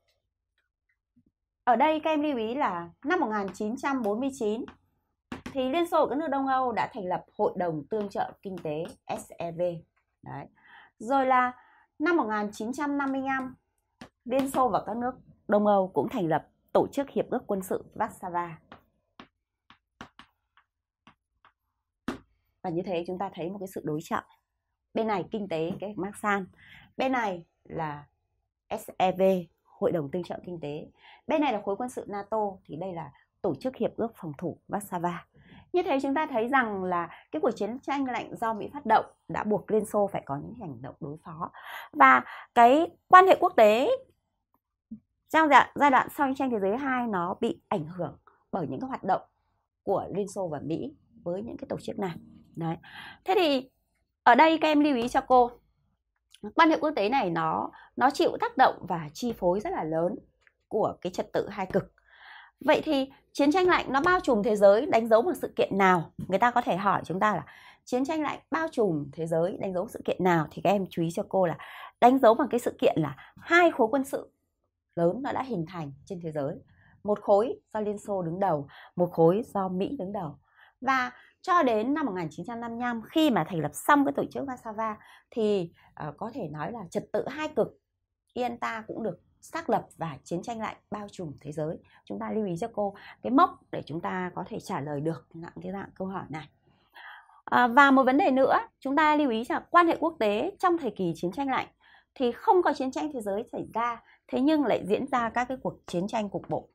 ở đây các em lưu ý là năm 1949 thì Liên Xô và các nước Đông Âu đã thành lập Hội đồng Tương trợ Kinh tế SEV. Đấy. Rồi là năm 1955 Liên Xô và các nước Đông Âu cũng thành lập Tổ chức Hiệp ước Quân sự Warsaw. Và như thế chúng ta thấy một cái sự đối trọng bên này kinh tế cái mác san bên này là SEV hội đồng tương trợ kinh tế bên này là khối quân sự NATO thì đây là tổ chức hiệp ước phòng thủ Warsaw như thế chúng ta thấy rằng là cái cuộc chiến tranh lạnh do Mỹ phát động đã buộc Liên Xô phải có những hành động đối phó và cái quan hệ quốc tế trong giai đoạn sau chiến tranh thế giới 2 nó bị ảnh hưởng bởi những cái hoạt động của Liên Xô và Mỹ với những cái tổ chức này. Đấy. Thế thì ở đây các em lưu ý cho cô, quan hệ quốc tế này nó nó chịu tác động và chi phối rất là lớn của cái trật tự hai cực. Vậy thì chiến tranh lạnh nó bao trùm thế giới đánh dấu một sự kiện nào? Người ta có thể hỏi chúng ta là chiến tranh lạnh bao trùm thế giới đánh dấu sự kiện nào thì các em chú ý cho cô là đánh dấu bằng cái sự kiện là hai khối quân sự lớn nó đã hình thành trên thế giới. Một khối do Liên Xô đứng đầu, một khối do Mỹ đứng đầu. Và cho đến năm 1955 khi mà thành lập xong cái tổ chức Warsaw thì uh, có thể nói là trật tự hai cực yên ta cũng được xác lập và chiến tranh lại bao trùm thế giới. Chúng ta lưu ý cho cô cái mốc để chúng ta có thể trả lời được dạng cái dạng câu hỏi này. À, và một vấn đề nữa, chúng ta lưu ý là quan hệ quốc tế trong thời kỳ chiến tranh lạnh thì không có chiến tranh thế giới xảy ra, thế nhưng lại diễn ra các cái cuộc chiến tranh cục bộ.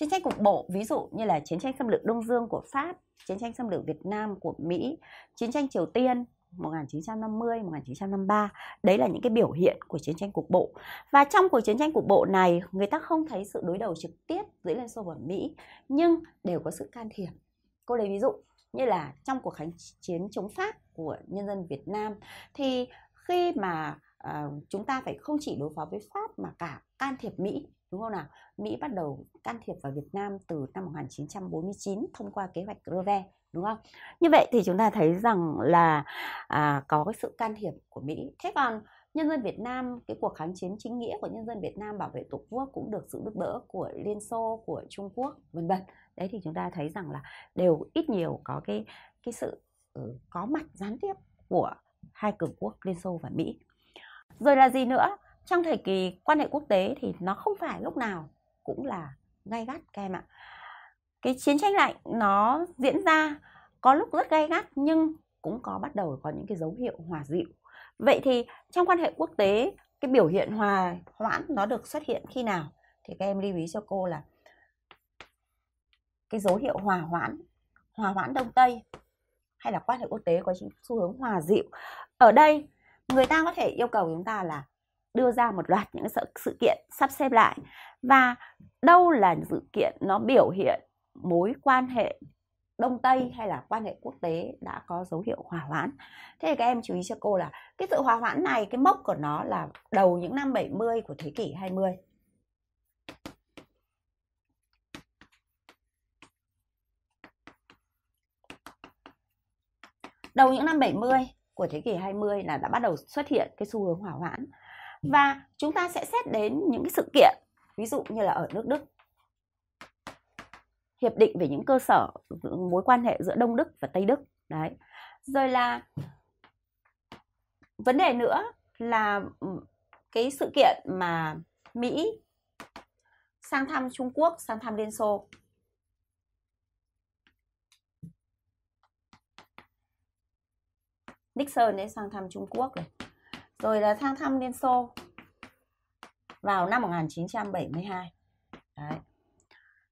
Chiến tranh cục bộ ví dụ như là chiến tranh xâm lược Đông Dương của Pháp, chiến tranh xâm lược Việt Nam của Mỹ, chiến tranh Triều Tiên 1950 1953. Đấy là những cái biểu hiện của chiến tranh cục bộ. Và trong cuộc chiến tranh cục bộ này, người ta không thấy sự đối đầu trực tiếp giữa Liên Xô và Mỹ, nhưng đều có sự can thiệp. Cô lấy ví dụ như là trong cuộc kháng chiến chống Pháp của nhân dân Việt Nam thì khi mà Ờ, chúng ta phải không chỉ đối phó với Pháp mà cả can thiệp Mỹ đúng không nào? Mỹ bắt đầu can thiệp vào Việt Nam từ năm 1949 thông qua kế hoạch Grove đúng không? Như vậy thì chúng ta thấy rằng là à, có cái sự can thiệp của Mỹ. Thế còn nhân dân Việt Nam, cái cuộc kháng chiến chính nghĩa của nhân dân Việt Nam bảo vệ Tổ quốc cũng được sự giúp đỡ của Liên Xô, của Trung Quốc vân vân. Đấy thì chúng ta thấy rằng là đều ít nhiều có cái cái sự ừ, có mặt gián tiếp của hai cường quốc Liên Xô và Mỹ. Rồi là gì nữa? Trong thời kỳ quan hệ quốc tế thì nó không phải lúc nào cũng là gay gắt các em ạ. Cái chiến tranh lạnh nó diễn ra có lúc rất gay gắt nhưng cũng có bắt đầu có những cái dấu hiệu hòa dịu. Vậy thì trong quan hệ quốc tế cái biểu hiện hòa hoãn nó được xuất hiện khi nào? Thì các em lưu ý cho cô là cái dấu hiệu hòa hoãn, hòa hoãn Đông Tây hay là quan hệ quốc tế có xu hướng hòa dịu. Ở đây người ta có thể yêu cầu chúng ta là đưa ra một loạt những sự, sự kiện sắp xếp lại và đâu là sự kiện nó biểu hiện mối quan hệ Đông Tây hay là quan hệ quốc tế đã có dấu hiệu hòa hoãn. Thế thì các em chú ý cho cô là cái sự hòa hoãn này, cái mốc của nó là đầu những năm 70 của thế kỷ 20. Đầu những năm 70 của thế kỷ 20 là đã bắt đầu xuất hiện cái xu hướng hỏa hoãn. Ừ. Và chúng ta sẽ xét đến những cái sự kiện, ví dụ như là ở nước Đức. Hiệp định về những cơ sở mối quan hệ giữa Đông Đức và Tây Đức. Đấy. Rồi là vấn đề nữa là ừ, cái sự kiện mà Mỹ sang thăm Trung Quốc, sang thăm Liên Xô Nixon ấy sang thăm Trung Quốc này. Rồi là sang thăm Liên Xô vào năm 1972. Đấy.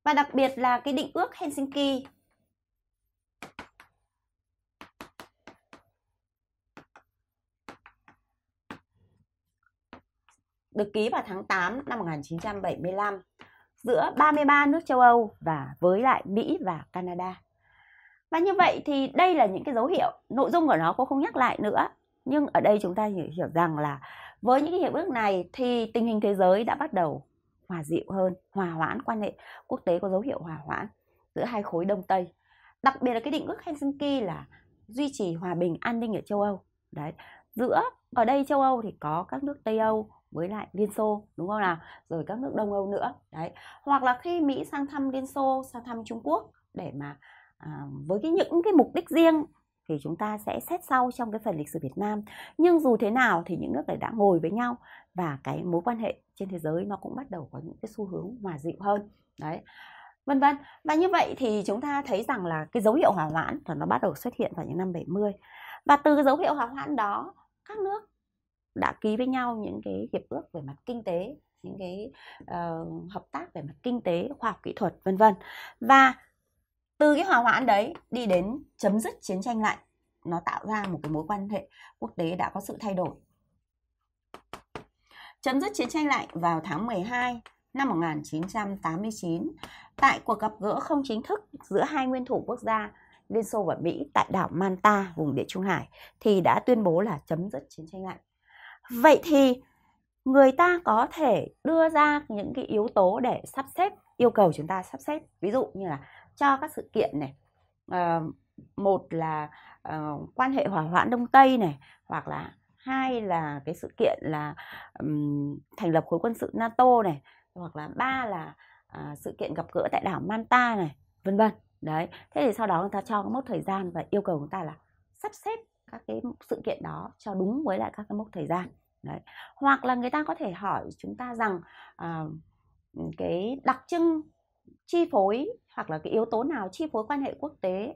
Và đặc biệt là cái định ước Helsinki được ký vào tháng 8 năm 1975 giữa 33 nước châu Âu và với lại Mỹ và Canada và như vậy thì đây là những cái dấu hiệu nội dung của nó cũng không nhắc lại nữa nhưng ở đây chúng ta hiểu rằng là với những cái hiệp ước này thì tình hình thế giới đã bắt đầu hòa dịu hơn hòa hoãn quan hệ quốc tế có dấu hiệu hòa hoãn giữa hai khối đông tây đặc biệt là cái định ước helsinki là duy trì hòa bình an ninh ở châu âu đấy giữa ở đây châu âu thì có các nước tây âu với lại liên xô đúng không nào rồi các nước đông âu nữa đấy hoặc là khi mỹ sang thăm liên xô sang thăm trung quốc để mà À, với cái những cái mục đích riêng thì chúng ta sẽ xét sau trong cái phần lịch sử Việt Nam. Nhưng dù thế nào thì những nước này đã ngồi với nhau và cái mối quan hệ trên thế giới nó cũng bắt đầu có những cái xu hướng hòa dịu hơn. Đấy. Vân vân. Và như vậy thì chúng ta thấy rằng là cái dấu hiệu hòa hoãn thì nó bắt đầu xuất hiện vào những năm 70. Và từ dấu hiệu hòa hoãn đó, các nước đã ký với nhau những cái hiệp ước về mặt kinh tế, những cái uh, hợp tác về mặt kinh tế, khoa học kỹ thuật vân vân. Và từ cái hòa hoãn đấy đi đến chấm dứt chiến tranh lạnh nó tạo ra một cái mối quan hệ quốc tế đã có sự thay đổi chấm dứt chiến tranh lạnh vào tháng 12 năm 1989 tại cuộc gặp gỡ không chính thức giữa hai nguyên thủ quốc gia Liên Xô và Mỹ tại đảo Manta, vùng Địa Trung Hải thì đã tuyên bố là chấm dứt chiến tranh lạnh. Vậy thì người ta có thể đưa ra những cái yếu tố để sắp xếp yêu cầu chúng ta sắp xếp ví dụ như là cho các sự kiện này à, một là uh, quan hệ hỏa hoạn đông tây này hoặc là hai là cái sự kiện là um, thành lập khối quân sự nato này hoặc là ba là uh, sự kiện gặp gỡ tại đảo manta này vân vân đấy thế thì sau đó người ta cho cái mốc thời gian và yêu cầu người ta là sắp xếp các cái sự kiện đó cho đúng với lại các cái mốc thời gian đấy hoặc là người ta có thể hỏi chúng ta rằng uh, cái đặc trưng chi phối hoặc là cái yếu tố nào chi phối quan hệ quốc tế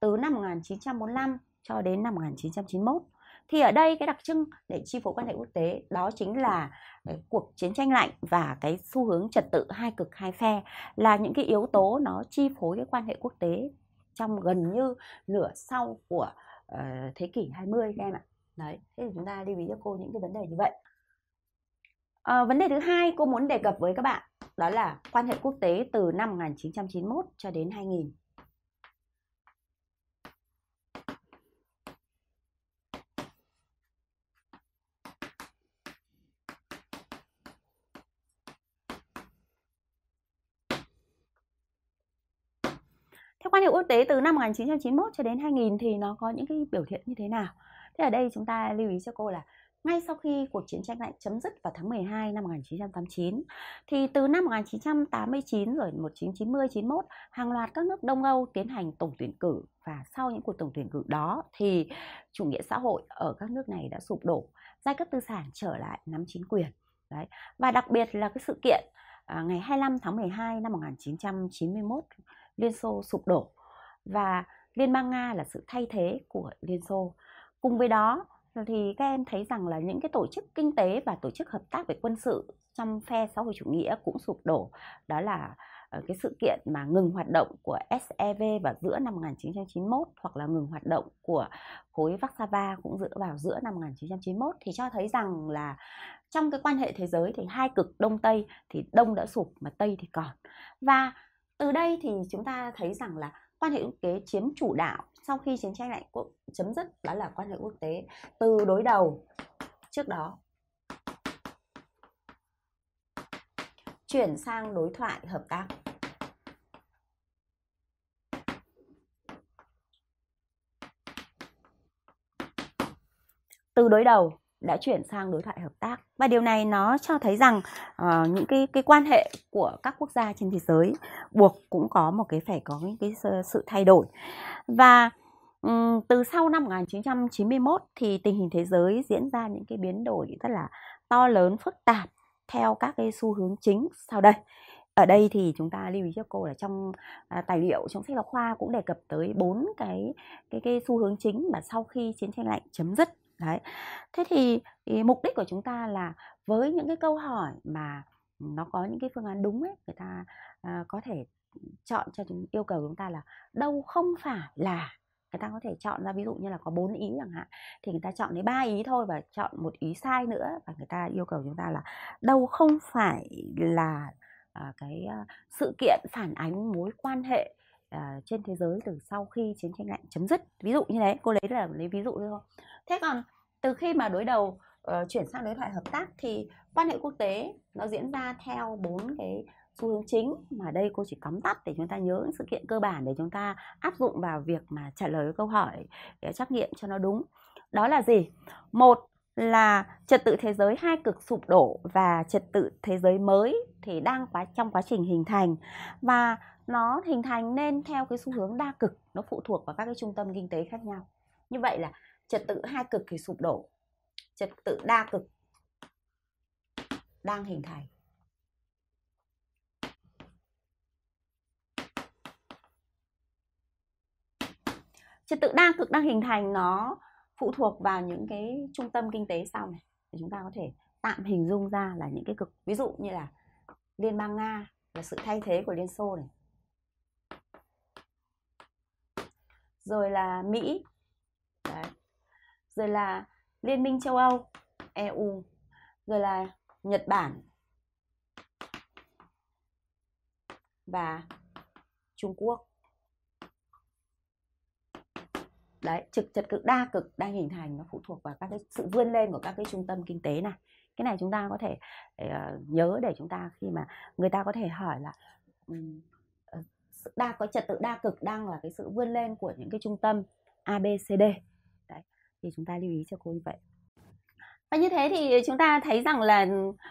từ năm 1945 cho đến năm 1991. Thì ở đây cái đặc trưng để chi phối quan hệ quốc tế đó chính là ờ, cuộc chiến tranh lạnh và cái xu hướng trật tự hai cực hai phe là những cái yếu tố nó chi phối cái quan hệ quốc tế trong gần như nửa sau của uh, thế kỷ 20 các em ạ. Đấy, thế thì chúng ta lưu ý cho cô những cái vấn đề như vậy. À, vấn đề thứ hai cô muốn đề cập với các bạn đó là quan hệ quốc tế từ năm 1991 cho đến 2000. Theo quan hệ quốc tế từ năm 1991 cho đến 2000 thì nó có những cái biểu hiện như thế nào? Thế ở đây chúng ta lưu ý cho cô là ngay sau khi cuộc chiến tranh lạnh chấm dứt vào tháng 12 năm 1989 thì từ năm 1989 rồi 1990 91 hàng loạt các nước Đông Âu tiến hành tổng tuyển cử và sau những cuộc tổng tuyển cử đó thì chủ nghĩa xã hội ở các nước này đã sụp đổ, giai cấp tư sản trở lại nắm chính quyền. Đấy. Và đặc biệt là cái sự kiện à, ngày 25 tháng 12 năm 1991 Liên Xô sụp đổ và Liên bang Nga là sự thay thế của Liên Xô. Cùng với đó thì các em thấy rằng là những cái tổ chức kinh tế và tổ chức hợp tác về quân sự trong phe xã hội chủ nghĩa cũng sụp đổ đó là ờ, cái sự kiện mà ngừng hoạt động của SEV vào giữa năm 1991 hoặc là ngừng hoạt động của khối Warsaw cũng dựa vào giữa năm 1991 thì cho thấy rằng là trong cái quan hệ thế giới thì hai cực Đông Tây thì Đông đã sụp mà Tây thì còn. Và từ đây thì chúng ta thấy rằng là quan hệ quốc tế chiếm chủ đạo sau khi chiến tranh lạnh cũng chấm dứt đó là quan hệ quốc tế từ đối đầu trước đó chuyển sang đối thoại hợp tác từ đối đầu đã chuyển sang đối thoại hợp tác và điều này nó cho thấy rằng uh, những cái cái quan hệ của các quốc gia trên thế giới buộc cũng có một cái phải có những cái sự thay đổi và um, từ sau năm 1991 thì tình hình thế giới diễn ra những cái biến đổi rất là to lớn phức tạp theo các cái xu hướng chính sau đây ở đây thì chúng ta lưu ý cho cô là trong à, tài liệu trong sách giáo khoa cũng đề cập tới bốn cái cái cái xu hướng chính mà sau khi chiến tranh lạnh chấm dứt đấy thế thì mục đích của chúng ta là với những cái câu hỏi mà nó có những cái phương án đúng ấy người ta à, có thể chọn cho chúng yêu cầu chúng ta là đâu không phải là người ta có thể chọn ra ví dụ như là có bốn ý chẳng hạn thì người ta chọn đến ba ý thôi và chọn một ý sai nữa và người ta yêu cầu chúng ta là đâu không phải là à, cái à, sự kiện phản ánh mối quan hệ à, trên thế giới từ sau khi chiến tranh lạnh chấm dứt ví dụ như thế cô lấy là lấy ví dụ thôi thế còn từ khi mà đối đầu uh, chuyển sang đối thoại hợp tác thì quan hệ quốc tế nó diễn ra theo bốn cái xu hướng chính mà đây cô chỉ tóm tắt để chúng ta nhớ những sự kiện cơ bản để chúng ta áp dụng vào việc mà trả lời câu hỏi để trắc nghiệm cho nó đúng đó là gì một là trật tự thế giới hai cực sụp đổ và trật tự thế giới mới thì đang quá trong quá trình hình thành và nó hình thành nên theo cái xu hướng đa cực nó phụ thuộc vào các cái trung tâm kinh tế khác nhau như vậy là trật tự hai cực thì sụp đổ trật tự đa cực đang hình thành trật tự đa cực đang hình thành nó phụ thuộc vào những cái trung tâm kinh tế sau này để chúng ta có thể tạm hình dung ra là những cái cực ví dụ như là liên bang nga là sự thay thế của liên xô này rồi là mỹ rồi là Liên minh châu Âu, EU, rồi là Nhật Bản và Trung Quốc. Đấy, trực trật cực đa cực đang hình thành nó phụ thuộc vào các cái sự vươn lên của các cái trung tâm kinh tế này. Cái này chúng ta có thể uh, nhớ để chúng ta khi mà người ta có thể hỏi là um, đa có trật tự đa cực đang là cái sự vươn lên của những cái trung tâm ABCD thì chúng ta lưu ý cho cô như vậy và như thế thì chúng ta thấy rằng là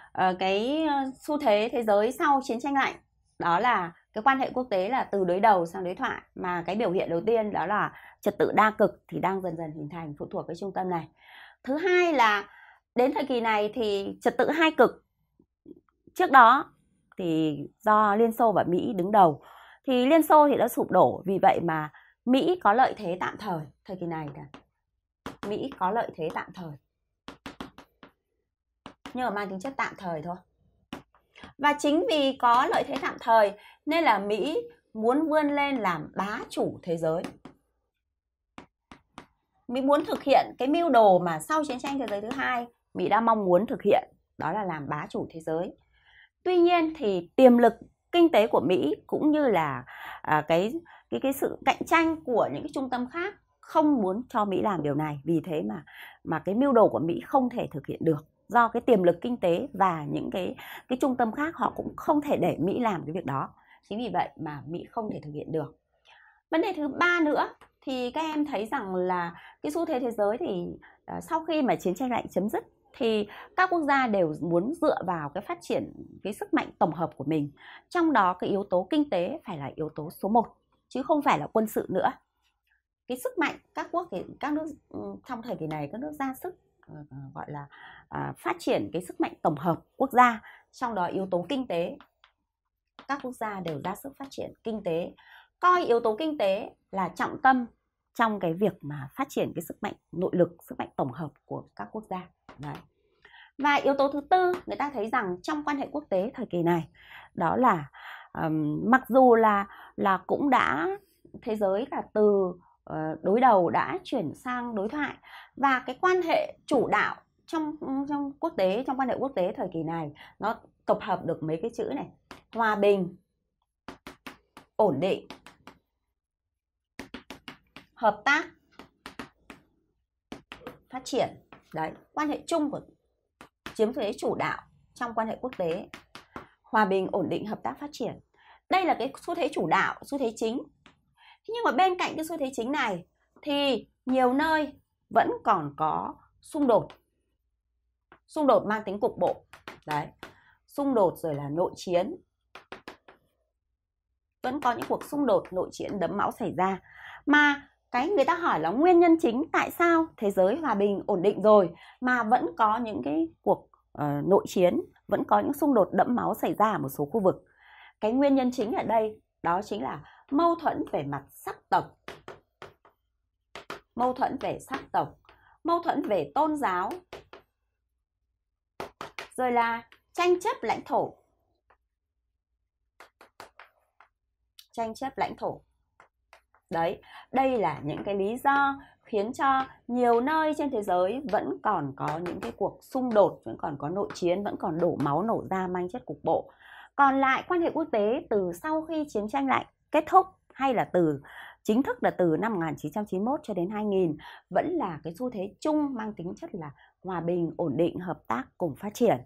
uh, cái ờ, xu thế thế giới sau chiến tranh lạnh đó là cái quan hệ quốc tế là từ đối đầu sang đối thoại mà cái biểu hiện đầu tiên đó là trật tự đa cực thì đang dần dần hình thành phụ thuộc cái trung tâm này thứ hai là đến thời kỳ này thì trật tự hai cực trước đó thì do liên xô và mỹ đứng đầu thì liên xô thì đã sụp đổ vì vậy mà mỹ có lợi thế tạm thời thời kỳ này là Mỹ có lợi thế tạm thời nhưng mà mang tính chất tạm thời thôi và chính vì có lợi thế tạm thời nên là Mỹ muốn vươn lên làm bá chủ thế giới Mỹ muốn thực hiện cái mưu đồ mà sau chiến tranh thế giới thứ hai Mỹ đã mong muốn thực hiện đó là làm bá chủ thế giới tuy nhiên thì tiềm lực kinh tế của Mỹ cũng như là à, cái cái cái sự cạnh tranh của những cái trung tâm khác không muốn cho Mỹ làm điều này vì thế mà mà cái mưu đồ của Mỹ không thể thực hiện được do cái tiềm lực kinh tế và những cái cái trung tâm khác họ cũng không thể để Mỹ làm cái việc đó chính vì vậy mà Mỹ không thể thực hiện được vấn đề thứ ba nữa thì các em thấy rằng là cái xu thế thế giới thì à, sau khi mà chiến tranh lạnh chấm dứt thì các quốc gia đều muốn dựa vào cái phát triển cái sức mạnh tổng hợp của mình trong đó cái yếu tố kinh tế phải là yếu tố số 1 chứ không phải là quân sự nữa cái sức mạnh các quốc thì các nước ừ, trong thời kỳ này các nước ra sức ờ, ờ, gọi là à, phát triển cái sức mạnh tổng hợp quốc gia trong đó yếu tố kinh tế các quốc gia đều ra sức phát triển kinh tế coi yếu tố kinh tế là trọng tâm trong cái việc mà phát triển cái sức mạnh nội lực sức mạnh tổng hợp của các quốc gia Đấy. và yếu tố thứ tư người ta thấy rằng trong quan hệ quốc tế thời kỳ này đó là um, mặc dù là là cũng đã thế giới là từ Ờ, đối đầu đã chuyển sang đối thoại và cái quan hệ chủ đạo trong trong quốc tế trong quan hệ quốc tế thời kỳ này nó tập hợp được mấy cái chữ này hòa bình ổn định hợp tác phát triển đấy quan hệ chung của chiếm thế chủ đạo trong quan hệ quốc tế hòa bình ổn định hợp tác phát triển đây là cái xu thế chủ đạo xu thế chính Thế nhưng mà bên cạnh cái xu thế chính này thì nhiều nơi vẫn còn có xung đột. Xung đột mang tính cục bộ. Đấy. Xung đột rồi là nội chiến. Vẫn có những cuộc xung đột nội chiến đấm máu xảy ra. Mà cái người ta hỏi là nguyên nhân chính tại sao thế giới hòa bình ổn định rồi mà vẫn có những cái cuộc uh, nội chiến, vẫn có những xung đột đẫm máu xảy ra ở một số khu vực. Cái nguyên nhân chính ở đây đó chính là mâu thuẫn về mặt sắc tộc mâu thuẫn về sắc tộc mâu thuẫn về tôn giáo rồi là tranh chấp lãnh thổ tranh chấp lãnh thổ đấy đây là những cái lý do khiến cho nhiều nơi trên thế giới vẫn còn có những cái cuộc xung đột vẫn còn có nội chiến vẫn còn đổ máu nổ ra mang chất cục bộ còn lại quan hệ quốc tế từ sau khi chiến tranh lạnh kết thúc hay là từ chính thức là từ năm 1991 cho đến 2000 vẫn là cái xu thế chung mang tính chất là hòa bình, ổn định, hợp tác cùng phát triển.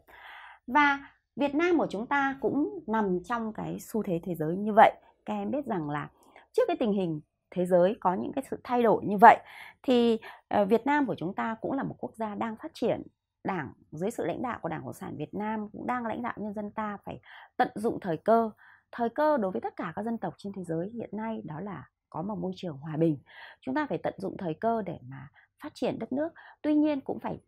Và Việt Nam của chúng ta cũng nằm trong cái xu thế thế giới như vậy. Các em biết rằng là trước cái tình hình thế giới có những cái sự thay đổi như vậy thì ờ, Việt Nam của chúng ta cũng là một quốc gia đang phát triển đảng dưới sự lãnh đạo của đảng cộng sản việt nam cũng đang lãnh đạo nhân dân ta phải tận dụng thời cơ thời cơ đối với tất cả các dân tộc trên thế giới hiện nay đó là có một môi trường hòa bình chúng ta phải tận dụng thời cơ để mà phát triển đất nước tuy nhiên cũng phải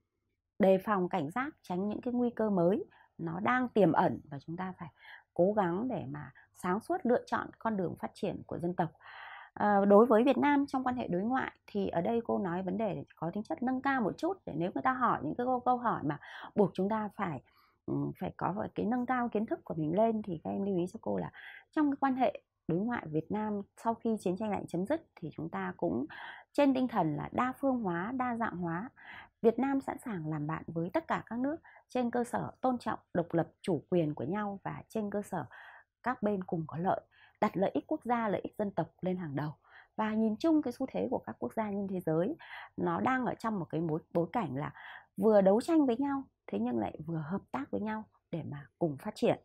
đề phòng cảnh giác tránh những cái nguy cơ mới nó đang tiềm ẩn và chúng ta phải cố gắng để mà sáng suốt lựa chọn con đường phát triển của dân tộc à, đối với Việt Nam trong quan hệ đối ngoại thì ở đây cô nói vấn đề có tính chất nâng cao một chút để nếu người ta hỏi những cái câu, câu hỏi mà buộc chúng ta phải Ừ, phải có cái nâng cao kiến thức của mình lên thì các em lưu ý cho cô là trong cái quan hệ đối ngoại Việt Nam sau khi chiến tranh lạnh chấm dứt thì chúng ta cũng trên tinh thần là đa phương hóa, đa dạng hóa. Việt Nam sẵn sàng làm bạn với tất cả các nước trên cơ sở tôn trọng độc lập chủ quyền của nhau và trên cơ sở các bên cùng có lợi, đặt lợi ích quốc gia, lợi ích dân tộc lên hàng đầu. Và nhìn chung cái xu thế của các quốc gia trên thế giới nó đang ở trong một cái bối, bối cảnh là vừa đấu tranh với nhau thế nhưng lại vừa hợp tác với nhau để mà cùng phát triển